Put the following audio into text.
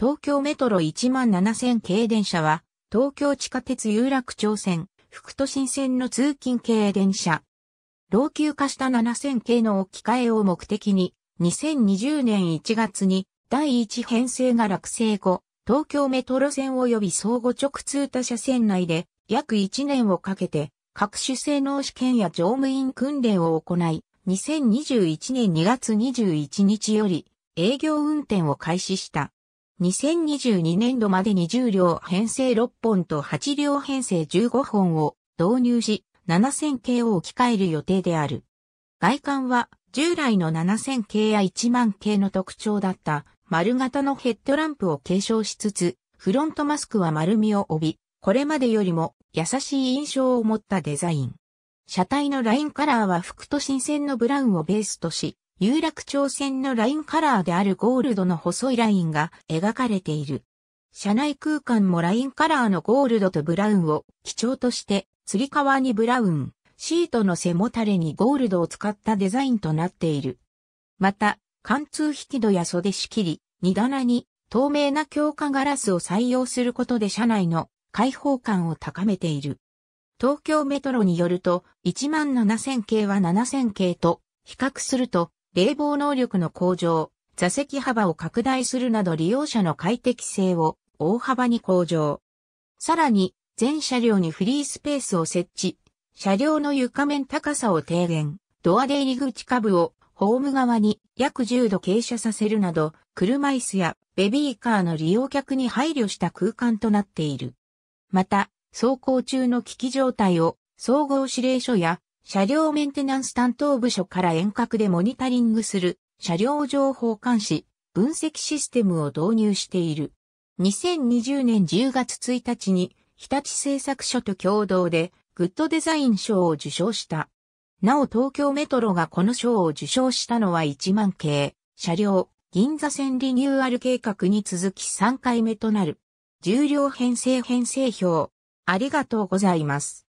東京メトロ17000系電車は、東京地下鉄有楽町線、副都心線の通勤系電車。老朽化した7000系の置き換えを目的に、2020年1月に第1編成が落成後、東京メトロ線及び相互直通他車線内で約1年をかけて各種性能試験や乗務員訓練を行い、2021年2月21日より営業運転を開始した。2022年度までに10両編成6本と8両編成15本を導入し、7000系を置き換える予定である。外観は従来の7000系や1万系の特徴だった丸型のヘッドランプを継承しつつ、フロントマスクは丸みを帯び、これまでよりも優しい印象を持ったデザイン。車体のラインカラーは服と新鮮のブラウンをベースとし、有楽町線のラインカラーであるゴールドの細いラインが描かれている。車内空間もラインカラーのゴールドとブラウンを基調として、釣り革にブラウン、シートの背もたれにゴールドを使ったデザインとなっている。また、貫通引き戸や袖仕切り、荷棚に透明な強化ガラスを採用することで車内の開放感を高めている。東京メトロによると、1万7000系は7000系と比較すると冷房能力の向上、座席幅を拡大するなど利用者の快適性を大幅に向上。さらに、全車両にフリースペースを設置、車両の床面高さを低減、ドア出入り口下部をホーム側に約10度傾斜させるなど、車椅子やベビーカーの利用客に配慮した空間となっている。また、走行中の危機状態を総合指令所や車両メンテナンス担当部署から遠隔でモニタリングする車両情報監視、分析システムを導入している。2020年10月1日に日立製作所と共同でグッドデザイン賞を受賞した。なお東京メトロがこの賞を受賞したのは1万系、車両、銀座線リニューアル計画に続き3回目となる。重量編成編成表。ありがとうございます。